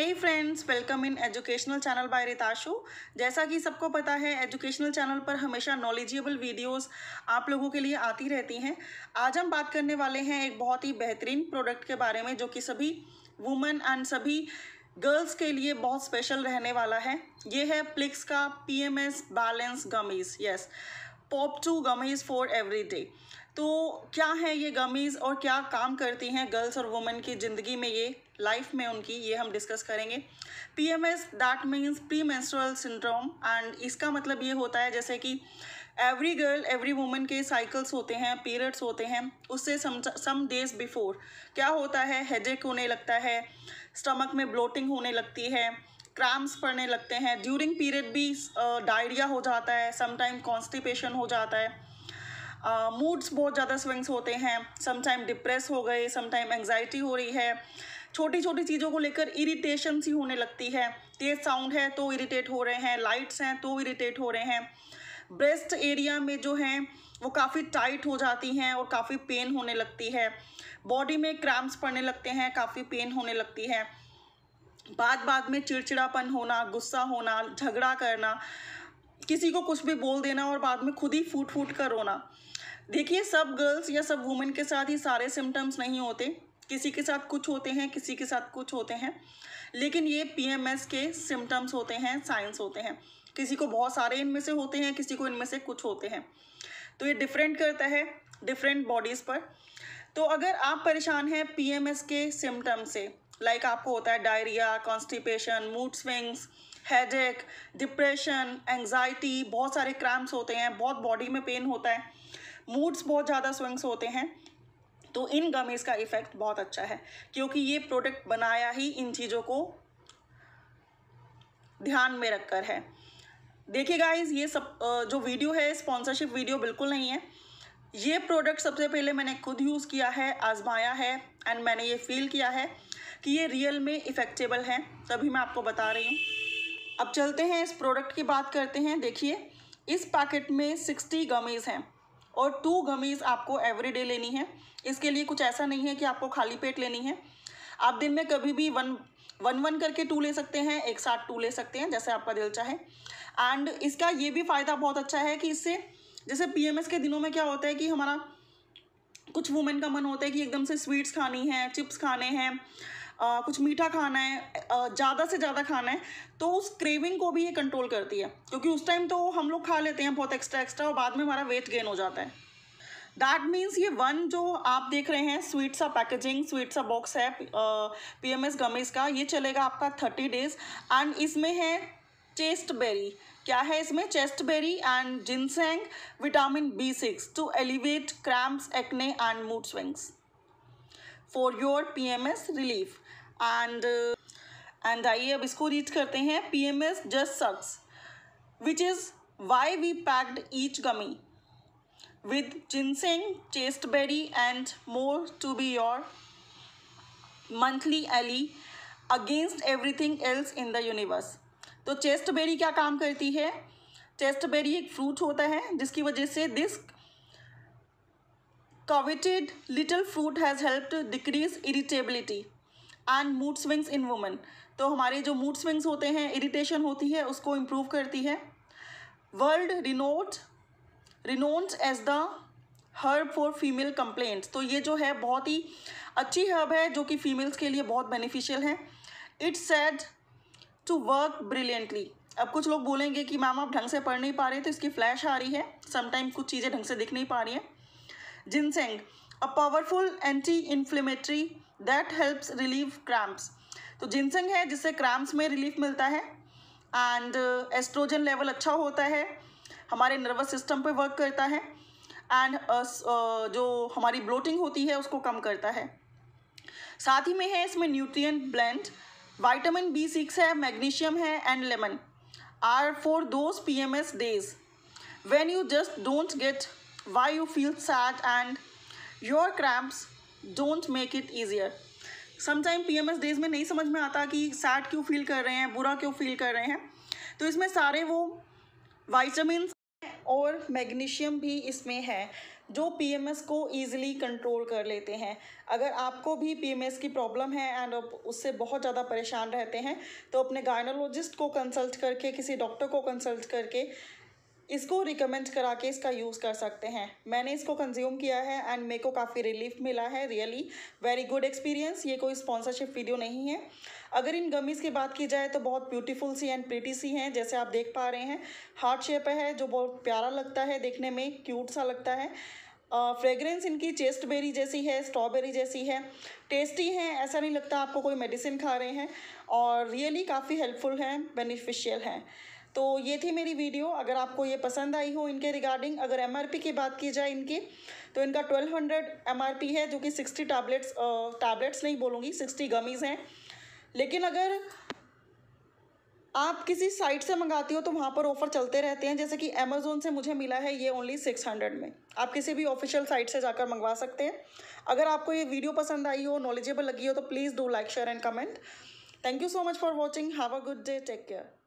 Hey friends welcome in educational channel by Ritanshu जैसा कि सबको पता है एजुकेशनल चैनल पर हमेशा नॉलेजिएबल वीडियोस आप लोगों के लिए आती रहती हैं आज हम बात करने वाले हैं एक बहुत ही बेहतरीन प्रोडक्ट के बारे में जो कि सभी वुमेन एंड सभी गर्ल्स के लिए बहुत स्पेशल रहने वाला है ये है प्लिक्स का P balance gummies yes pop two gummies for every तो क्या है ये गमीज़ और क्या काम करती हैं गर्ल्स और वुमेन की ज़िंदगी में ये लाइफ में उनकी ये हम डिस्कस करेंगे P M S that means pre menstrual syndrome and इसका मतलब ये होता है जैसे कि एवरी गर्ल एवरी वुमेन के साइकिल्स होते हैं पीरियड्स होते हैं उससे सम डेज बिफोर क्या होता है हेजेक होने लगता है स्टमक में ब्लोटिंग होने लगती है क्रैम्स पड़ने लगते हैं ड्यूरिंग पीरियड भी डायरिया uh, हो जाता है समटाइम कॉन्स्टिपेशन हो जाता है मूड्स बहुत ज़्यादा स्विंग्स होते हैं समटाइम डिप्रेस हो गए समटाइम एंगजाइटी हो रही है छोटी छोटी चीज़ों को लेकर इरीटेशन सी होने लगती है तेज़ साउंड है तो इरीटेट हो रहे हैं लाइट्स हैं तो इरीटेट हो रहे हैं ब्रेस्ट एरिया में जो हैं वो काफ़ी टाइट हो जाती हैं और काफ़ी पेन होने लगती है बॉडी में क्रैम्प्स पड़ने लगते हैं काफ़ी पेन होने लगती है बाद बाद में चिड़चिड़ापन होना गुस्सा होना झगड़ा करना किसी को कुछ भी बोल देना और बाद में खुद ही फूट फूट कर रोना देखिए सब गर्ल्स या सब वुमेन के साथ ही सारे सिम्टम्स नहीं होते किसी के साथ कुछ होते हैं किसी के साथ कुछ होते हैं लेकिन ये पीएमएस के सिम्टम्स होते हैं साइंस होते हैं किसी को बहुत सारे इनमें से होते हैं किसी को इनमें से कुछ होते हैं तो ये डिफरेंट करता है डिफरेंट बॉडीज़ पर तो अगर आप परेशान हैं पीएमएस के सिम्टम्स से लाइक like आपको होता है diarrhoea constipation mood swings headache depression anxiety बहुत सारे क्रैम्प्स होते हैं बहुत बॉडी में पेन होता है मूड्स बहुत ज़्यादा स्विंग्स होते हैं तो इन गमीज़ का इफ़ेक्ट बहुत अच्छा है क्योंकि ये प्रोडक्ट बनाया ही इन चीज़ों को ध्यान में रखकर है देखिए गाइज ये सब जो वीडियो है स्पॉन्सरशिप वीडियो बिल्कुल नहीं है ये प्रोडक्ट सबसे पहले मैंने खुद यूज़ किया है आजमाया है एंड मैंने ये फील किया है कि ये रियल में इफ़ेक्टेबल है तभी मैं आपको बता रही हूँ अब चलते हैं इस प्रोडक्ट की बात करते हैं देखिए इस पैकेट में सिक्सटी गमीज़ हैं और टू गमीज़ आपको एवरी डे लेनी है इसके लिए कुछ ऐसा नहीं है कि आपको खाली पेट लेनी है आप दिन में कभी भी वन वन वन करके टू ले सकते हैं एक साथ टू ले सकते हैं जैसे आपका दिल चाहे एंड इसका ये भी फ़ायदा बहुत अच्छा है कि इससे जैसे पीएमएस के दिनों में क्या होता है कि हमारा कुछ वुमेन का मन होता है कि एकदम से स्वीट्स खानी है चिप्स खाने हैं आ, कुछ मीठा खाना है ज़्यादा से ज़्यादा खाना है तो उस क्रेविंग को भी ये कंट्रोल करती है क्योंकि उस टाइम तो हम लोग खा लेते हैं बहुत एक्स्ट्रा एक्स्ट्रा और बाद में हमारा वेट गेन हो जाता है दैट मीन्स ये वन जो आप देख रहे हैं स्वीट सा पैकेजिंग स्वीट सा बॉक्स है पी एम एस गमीज का ये चलेगा आपका थर्टी डेज एंड इसमें है चेस्ट बेरी क्या है इसमें chasteberry and ginseng vitamin B six to alleviate cramps acne and mood swings for your P M S relief and and आइए अब इसको रीड करते हैं P M S just sucks which is why we packed each gummy with ginseng, chasteberry and more to be your monthly ally against everything else in the universe तो chasteberry क्या काम करती है चेस्टबेरी एक fruit होता है जिसकी वजह से this coveted little fruit has helped decrease irritability and mood swings in women. तो हमारे जो मूड स्विंग्स होते हैं इरिटेशन होती है उसको इम्प्रूव करती है world renowned renowned as the herb for female complaints तो ये जो है बहुत ही अच्छी हर्ब है जो कि फीमेल्स के लिए बहुत बेनिफिशियल है it's said to work brilliantly अब कुछ लोग बोलेंगे कि मैम आप ढंग से पढ़ नहीं पा रहे तो इसकी फ्लैश आ रही है समटाइम कुछ चीज़ें ढंग से दिख नहीं पा रही हैं ginseng a powerful anti inflammatory that helps relieve cramps तो जिनसेंग है जिससे क्रैम्प्स में रिलीफ मिलता है एंड एस्ट्रोजन लेवल अच्छा होता है हमारे नर्वस सिस्टम पे वर्क करता है एंड uh, uh, जो हमारी ब्लोटिंग होती है उसको कम करता है साथ ही में है इसमें nutrient blend vitamin B six है मैग्नीशियम है and lemon are for those P M S days when you just don't get why you feel sad and your cramps don't make it easier sometimes P M S days में नहीं समझ में आता कि sad क्यों feel कर रहे हैं बुरा क्यों फील कर रहे हैं तो इसमें सारे वो वाइटामिन और मैग्नीशियम भी इसमें है जो पी एम एस को ईजिली कंट्रोल कर लेते हैं अगर आपको भी पी एम एस की प्रॉब्लम है एंड आप उससे बहुत ज़्यादा परेशान रहते हैं तो अपने गायनोलॉजिस्ट को कंसल्ट करके किसी डॉक्टर को कंसल्ट करके इसको रिकमेंड करा के इसका यूज़ कर सकते हैं मैंने इसको कंज्यूम किया है एंड मेरे को काफ़ी रिलीफ मिला है रियली वेरी गुड एक्सपीरियंस ये कोई स्पॉन्सरशिप वीडियो नहीं है अगर इन गमीज़ की बात की जाए तो बहुत ब्यूटीफुल सी एंड प्रीटी सी हैं जैसे आप देख पा रहे हैं हार्ट शेप है जो बहुत प्यारा लगता है देखने में क्यूट सा लगता है फ्रेगरेंस uh, इनकी चेस्ट बेरी जैसी है स्ट्रॉबेरी जैसी है टेस्टी है ऐसा नहीं लगता आपको कोई मेडिसिन खा रहे हैं और रियली काफ़ी हेल्पफुल हैं बेनिफिशियल हैं तो ये थी मेरी वीडियो अगर आपको ये पसंद आई हो इनके रिगार्डिंग अगर एम की बात की जाए इनकी तो इनका ट्वेल्व हंड्रेड एम है जो कि सिक्सटी टैबलेट्स टैबलेट्स नहीं बोलूँगी सिक्सटी गमीज़ हैं लेकिन अगर आप किसी साइट से मंगाती हो तो वहाँ पर ऑफ़र चलते रहते हैं जैसे कि अमेज़ोन से मुझे मिला है ये ओनली सिक्स हंड्रेड में आप किसी भी ऑफिशियल साइट से जाकर मंगवा सकते हैं अगर आपको ये वीडियो पसंद आई हो नॉलेजेबल लगी हो तो please do like share and comment thank you so much for watching have a good day take care